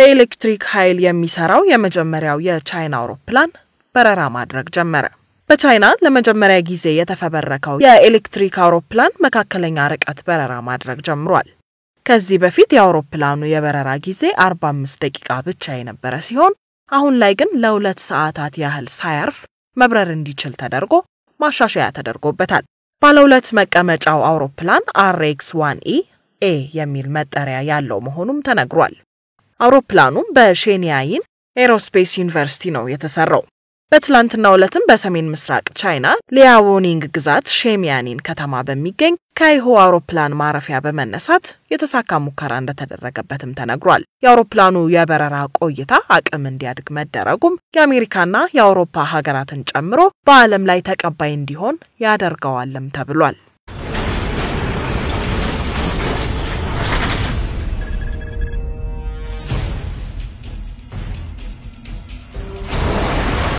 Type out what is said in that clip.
በኤሌክትሪክ ኃይል የሚሰራው የመጀመሪያው የቻይና አውሮፕላን በረራ ማድረግ ጀመረ። በቻይና ለመጀመሪያ ጊዜ የተፈበረከው የኤሌክትሪክ አውሮፕላን መካከለኛ ርቀት በረራ ማድረግ ጀምሯል። ከዚህ በፊት የአውሮፕላኑ የበረራ ጊዜ 45 ደቂቃ ብቻ የነበረ ሲሆን አሁን ላይ ግን ለሁለት ሰዓታት ያህል ሳያርፍ መብረር እንዲችል ተደርጎ ማሻሻያ ተደርጎበታል። ባለሁለት መቀመጫው አውሮፕላን አርኤክስ ዋን ኢ ኤ የሚል መጠሪያ ያለው መሆኑም ተነግሯል። አውሮፕላኑም በሼንያይን ኤሮስፔስ ዩኒቨርሲቲ ነው የተሰራው። በትላንትናው ዕለትም በሰሜን ምስራቅ ቻይና ሊያዎኒንግ ግዛት ሼሚያኒን ከተማ በሚገኝ ካይሆ አውሮፕላን ማረፊያ በመነሳት የተሳካ ሙከራ እንደተደረገበትም ተነግሯል። የአውሮፕላኑ የበረራ ቆይታ አቅም እንዲያድግ መደረጉም የአሜሪካና የአውሮፓ ሀገራትን ጨምሮ በዓለም ላይ ተቀባይ እንዲሆን ያደርገዋልም ተብሏል።